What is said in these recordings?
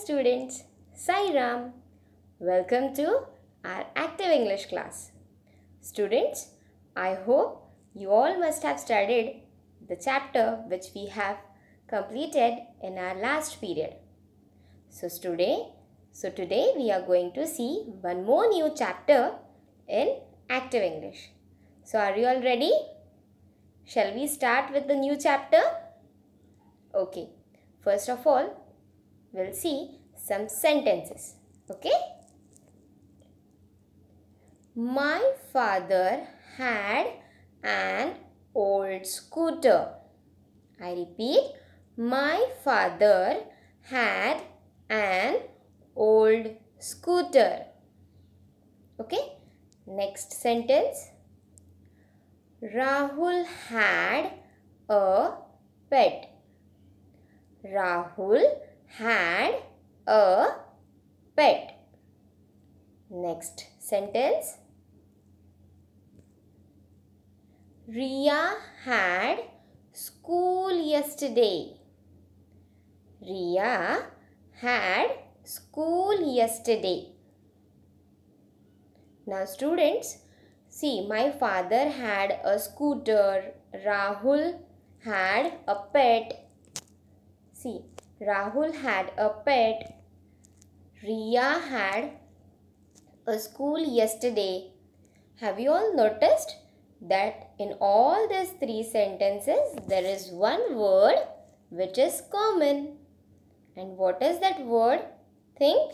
Students, students, Sairam. Welcome to our active English class. Students, I hope you all must have studied the chapter which we have completed in our last period. So today, so today we are going to see one more new chapter in active English. So are you all ready? Shall we start with the new chapter? Okay. First of all, we'll see some sentences. Okay? My father had an old scooter. I repeat, my father had an old scooter. Okay? Next sentence. Rahul had a pet. Rahul had a pet. Next sentence. Ria had school yesterday. Ria had school yesterday. Now students, see my father had a scooter. Rahul had a pet. See, Rahul had a pet. Ria had a school yesterday. Have you all noticed that in all these three sentences there is one word which is common. And what is that word? Think.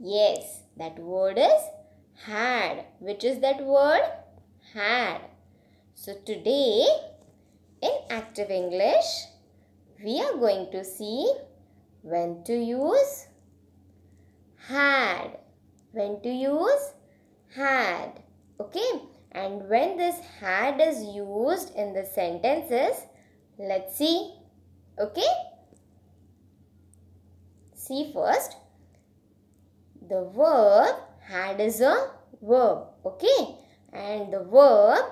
Yes, that word is had. Which is that word? Had. So today in Active English, we are going to see when to use had. When to use had. Okay. And when this had is used in the sentences, let's see. Okay. See first. The verb had is a verb. Okay. And the verb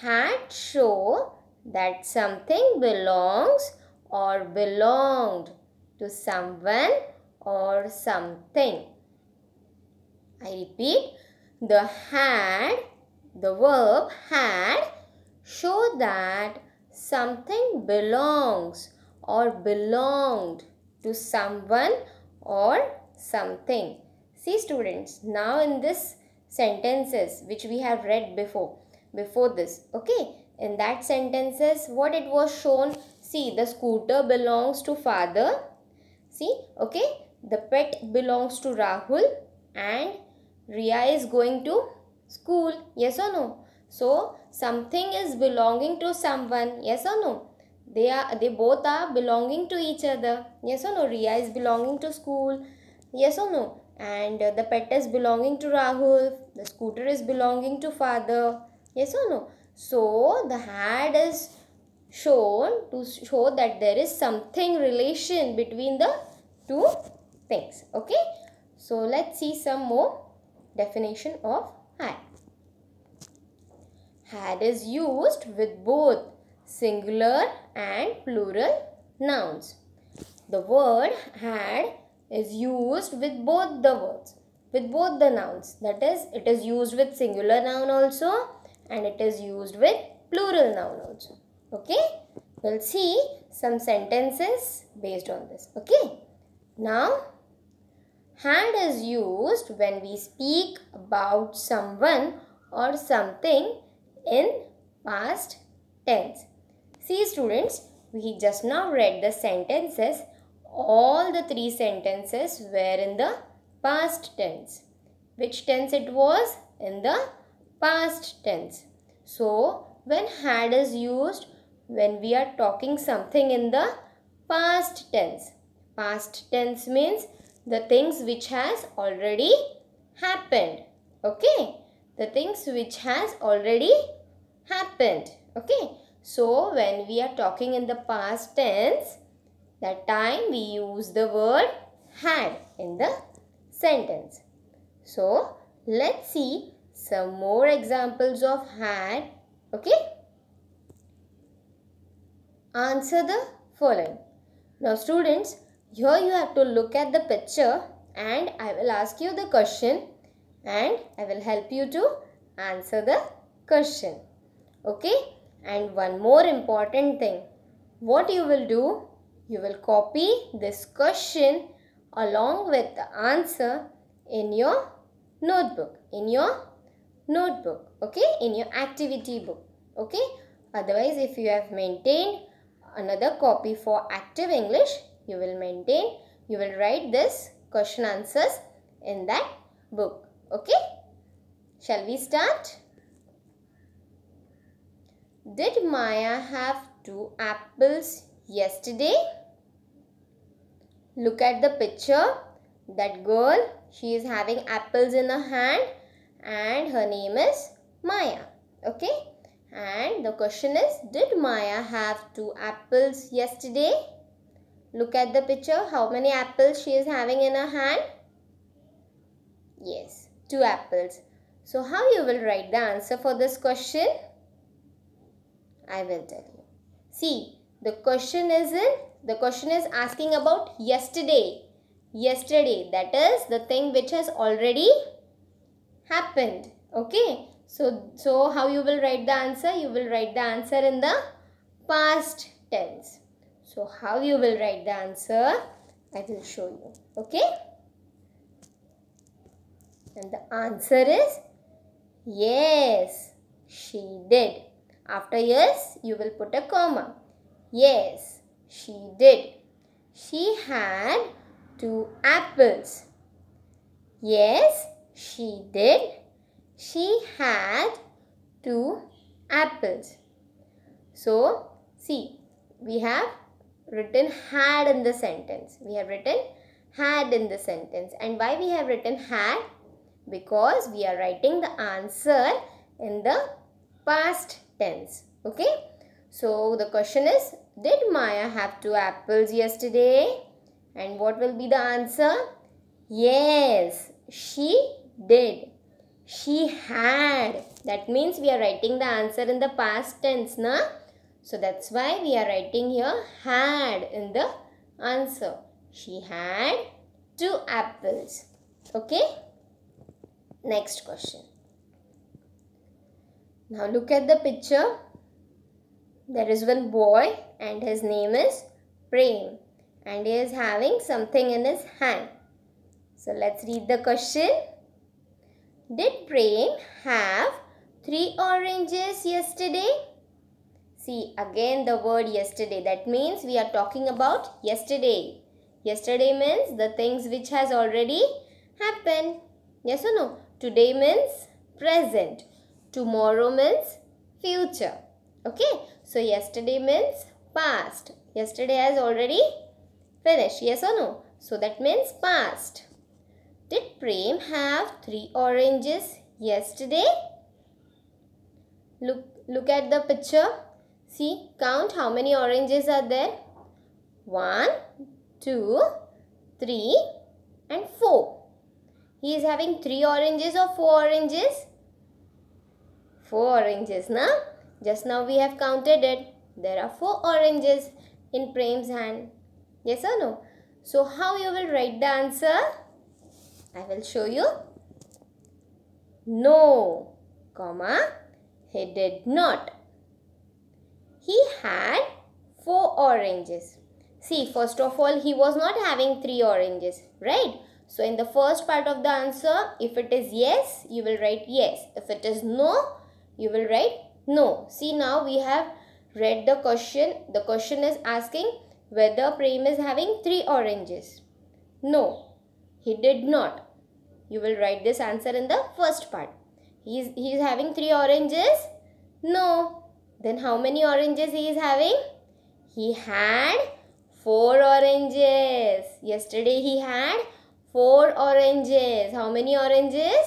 had show that something belongs or belonged to someone or something. I repeat, the had, the verb had, show that something belongs or belonged to someone or something. See students, now in this sentences which we have read before, before this, okay? in that sentences what it was shown see the scooter belongs to father see okay the pet belongs to rahul and riya is going to school yes or no so something is belonging to someone yes or no they are they both are belonging to each other yes or no riya is belonging to school yes or no and the pet is belonging to rahul the scooter is belonging to father yes or no so the had is shown to show that there is something relation between the two things. Okay. So let's see some more definition of had. Had is used with both singular and plural nouns. The word had is used with both the words, with both the nouns. That is, it is used with singular noun also and it is used with plural noun also. Okay. We'll see some sentences based on this. Okay. Now, hand is used when we speak about someone or something in past tense. See students, we just now read the sentences, all the three sentences were in the past tense. Which tense it was? In the past tense. So, when had is used, when we are talking something in the past tense. Past tense means the things which has already happened. Okay. The things which has already happened. Okay. So, when we are talking in the past tense, that time we use the word had in the sentence. So, let's see some more examples of had. Okay. Answer the following. Now students, here you have to look at the picture and I will ask you the question and I will help you to answer the question. Okay. And one more important thing. What you will do? You will copy this question along with the answer in your notebook, in your notebook okay in your activity book okay otherwise if you have maintained another copy for active english you will maintain you will write this question answers in that book okay shall we start did maya have two apples yesterday look at the picture that girl she is having apples in her hand and her name is Maya. Okay. And the question is, did Maya have two apples yesterday? Look at the picture. How many apples she is having in her hand? Yes, two apples. So how you will write the answer for this question? I will tell you. See, the question is in, the question is asking about yesterday. Yesterday, that is the thing which has already happened okay so so how you will write the answer you will write the answer in the past tense so how you will write the answer i will show you okay and the answer is yes she did after yes you will put a comma yes she did she had two apples yes she did. She had two apples. So, see, we have written had in the sentence. We have written had in the sentence. And why we have written had? Because we are writing the answer in the past tense. Okay. So, the question is, did Maya have two apples yesterday? And what will be the answer? Yes, she did. She had. That means we are writing the answer in the past tense. Na? So that's why we are writing here had in the answer. She had two apples. Okay. Next question. Now look at the picture. There is one boy and his name is Prem and he is having something in his hand. So let's read the question. Did Prem have three oranges yesterday? See again the word yesterday. That means we are talking about yesterday. Yesterday means the things which has already happened. Yes or no? Today means present. Tomorrow means future. Okay. So yesterday means past. Yesterday has already finished. Yes or no? So that means past. Did Prem have three oranges yesterday? Look, look at the picture. See, count how many oranges are there. One, two, three, and 4. He is having 3 oranges or 4 oranges? 4 oranges, na? Just now we have counted it. There are 4 oranges in Prem's hand. Yes or no? So, how you will write the answer? I will show you. No, comma, he did not. He had four oranges. See, first of all, he was not having three oranges, right? So, in the first part of the answer, if it is yes, you will write yes. If it is no, you will write no. See, now we have read the question. The question is asking whether Prem is having three oranges. No, he did not. You will write this answer in the first part. He's, is having three oranges? No. Then how many oranges he is having? He had four oranges. Yesterday he had four oranges. How many oranges?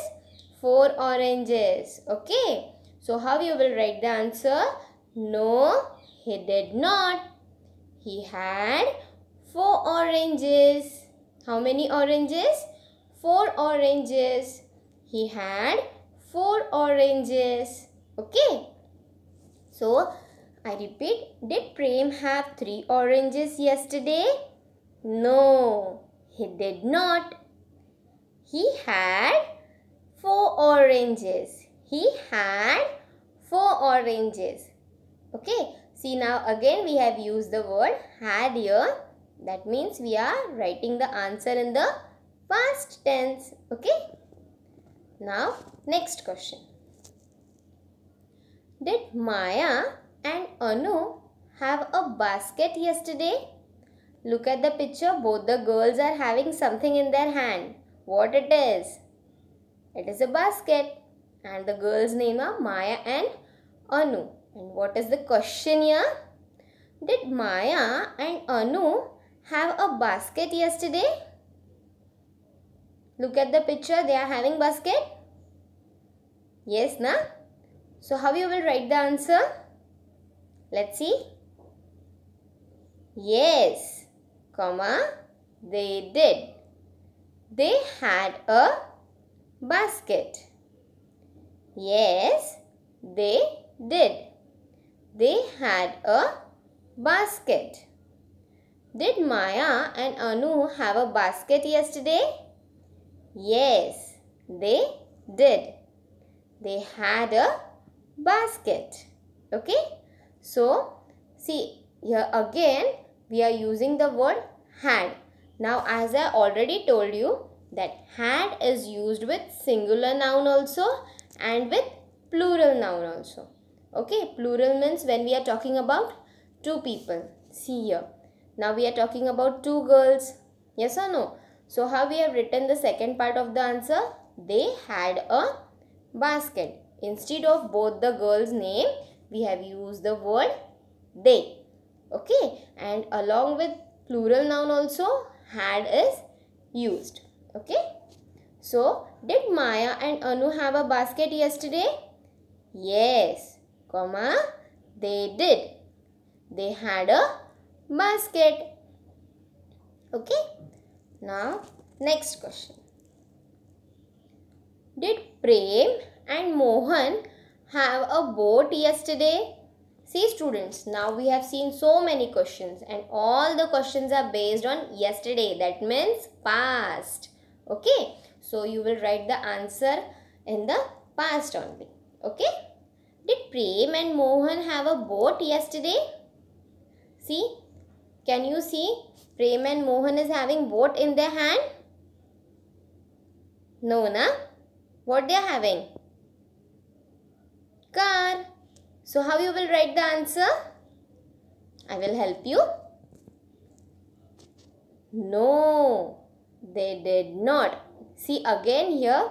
Four oranges. Okay. So how you will write the answer? No, he did not. He had four oranges. How many oranges? Four oranges. He had four oranges. Okay. So, I repeat, did Prem have three oranges yesterday? No, he did not. He had four oranges. He had four oranges. Okay, see now again we have used the word had here. That means we are writing the answer in the past tense. Okay. Now next question. Did Maya and Anu have a basket yesterday? Look at the picture. Both the girls are having something in their hand. What it is? It is a basket. And the girls' name are Maya and Anu. And what is the question here? Did Maya and Anu have a basket yesterday? Look at the picture. They are having basket. Yes, na? So, how you will write the answer? Let's see. Yes, comma, they did. They had a basket. Yes, they did. They had a basket. Did Maya and Anu have a basket yesterday? Yes, they did. They had a basket. Okay? So, see, here again, we are using the word had. Now, as I already told you, that had is used with singular noun also and with plural noun also. Okay, plural means when we are talking about two people. See here. Now we are talking about two girls. Yes or no? So how we have written the second part of the answer? They had a basket. Instead of both the girls' name, we have used the word they. Okay. And along with plural noun also, had is used. Okay. So, did Maya and Anu have a basket yesterday? Yes, comma, they did. They had a basket. Okay. Now, next question. Did Prem and Mohan have a boat yesterday? See students, now we have seen so many questions and all the questions are based on yesterday. That means past. Okay. So, you will write the answer in the past only. Okay. Did Prem and Mohan have a boat yesterday? See, can you see? Prem and Mohan is having boat in their hand? No, na? What they are having? Car. So, how you will write the answer? I will help you. No, they did not. See again here,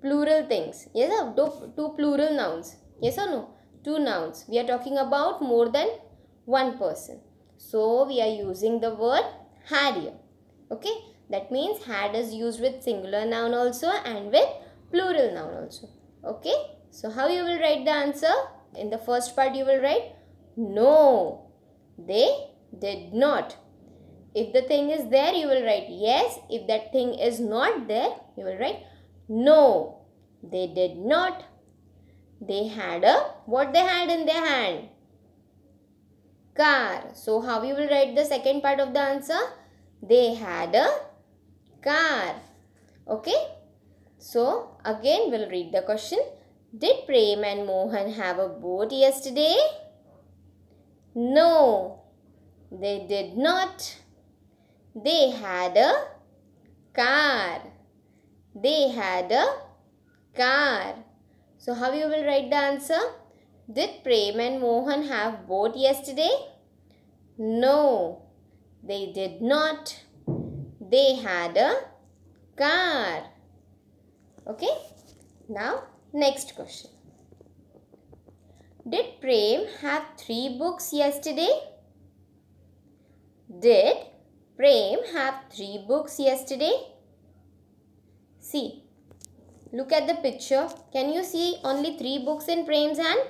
plural things. Yes, two, two plural nouns. Yes or no? Two nouns. We are talking about more than one person. So we are using the word had Okay. That means had is used with singular noun also and with plural noun also. Okay. So how you will write the answer? In the first part you will write no. They did not. If the thing is there you will write yes. If that thing is not there you will write no. They did not. They had a what they had in their hand car. So how you will write the second part of the answer? They had a car. Okay. So again we'll read the question. Did Prem and Mohan have a boat yesterday? No, they did not. They had a car. They had a car. So how you will write the answer? Did Prem and Mohan have boat yesterday? No, they did not. They had a car. Okay, now next question. Did Prem have three books yesterday? Did Prem have three books yesterday? See, look at the picture. Can you see only three books in Prem's hand?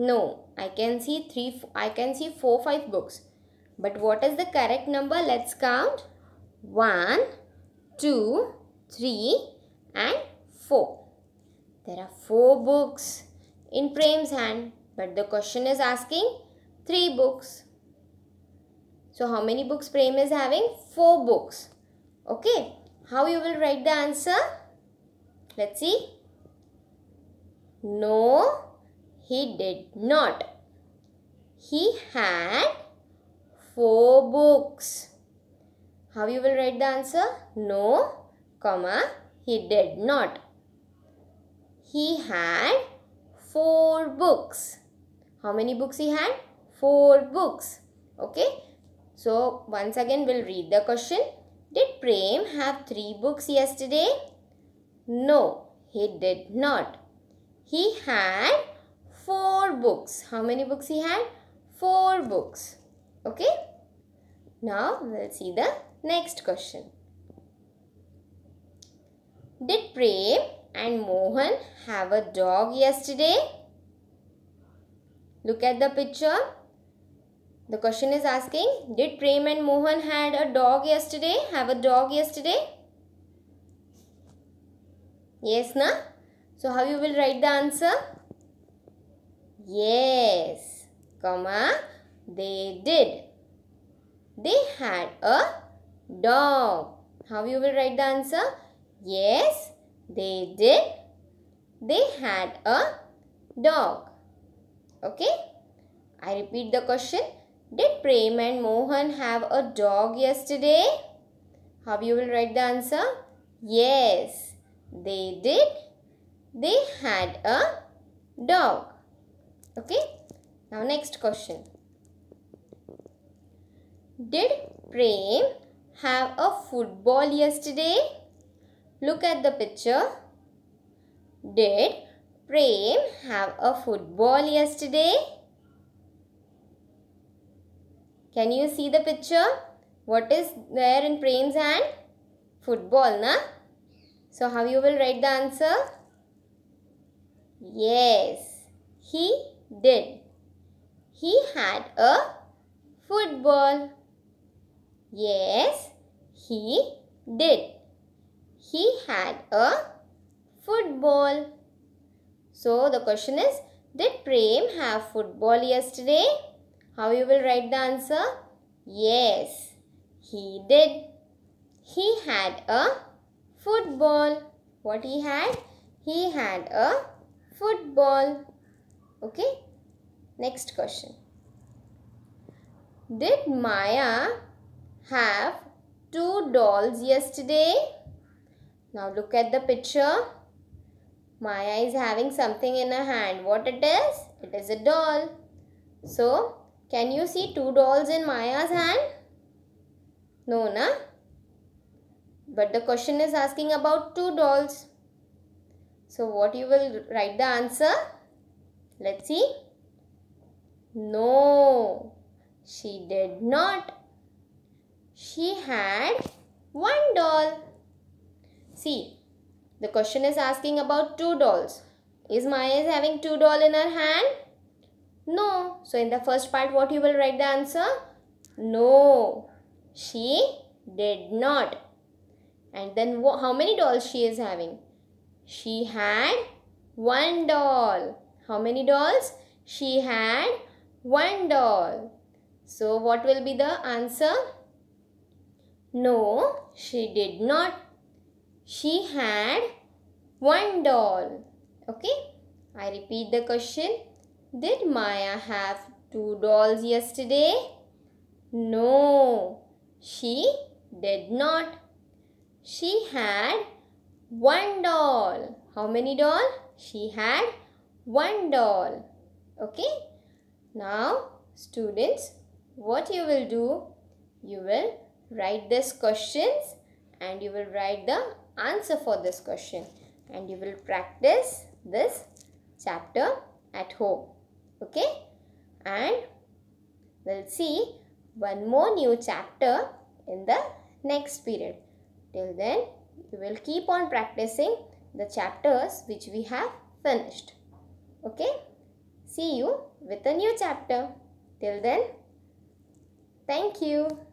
No, I can see three, I can see four, five books. But what is the correct number? Let's count. One, two, three, and four. There are four books in Prem's hand. But the question is asking three books. So how many books Prem is having? Four books. Okay. How you will write the answer? Let's see. No he did not. He had four books. How you will write the answer? No, comma, he did not. He had four books. How many books he had? Four books. Okay. So, once again we'll read the question. Did Prem have three books yesterday? No, he did not. He had four books. How many books he had? Four books. Okay. Now we'll see the next question. Did Prem and Mohan have a dog yesterday? Look at the picture. The question is asking, did Prem and Mohan had a dog yesterday? Have a dog yesterday? Yes, na? So how you will write the answer? Yes, comma, they did. They had a dog. How you will write the answer? Yes, they did. They had a dog. Okay? I repeat the question. Did Prem and Mohan have a dog yesterday? How you will write the answer? Yes, they did. They had a dog. Okay. Now next question. Did Prem have a football yesterday? Look at the picture. Did Prem have a football yesterday? Can you see the picture? What is there in Prem's hand? Football, na? So how you will write the answer? Yes, he did. He had a football. Yes, he did. He had a football. So the question is, did Prem have football yesterday? How you will write the answer? Yes, he did. He had a football. What he had? He had a football. Okay. Next question. Did Maya have two dolls yesterday? Now look at the picture. Maya is having something in her hand. What it is? It is a doll. So, can you see two dolls in Maya's hand? No, na? But the question is asking about two dolls. So, what you will write the answer? Let's see. No, she did not. She had one doll. See, the question is asking about two dolls. Is Maya having two doll in her hand? No. So in the first part, what you will write the answer? No, she did not. And then how many dolls she is having? She had one doll how many dolls? She had one doll. So what will be the answer? No, she did not. She had one doll. Okay, I repeat the question. Did Maya have two dolls yesterday? No, she did not. She had one doll. How many doll? She had one doll. Okay. Now students what you will do? You will write this questions and you will write the answer for this question and you will practice this chapter at home. Okay. And we'll see one more new chapter in the next period. Till then, you will keep on practicing the chapters which we have finished. Okay. See you with a new chapter. Till then, thank you.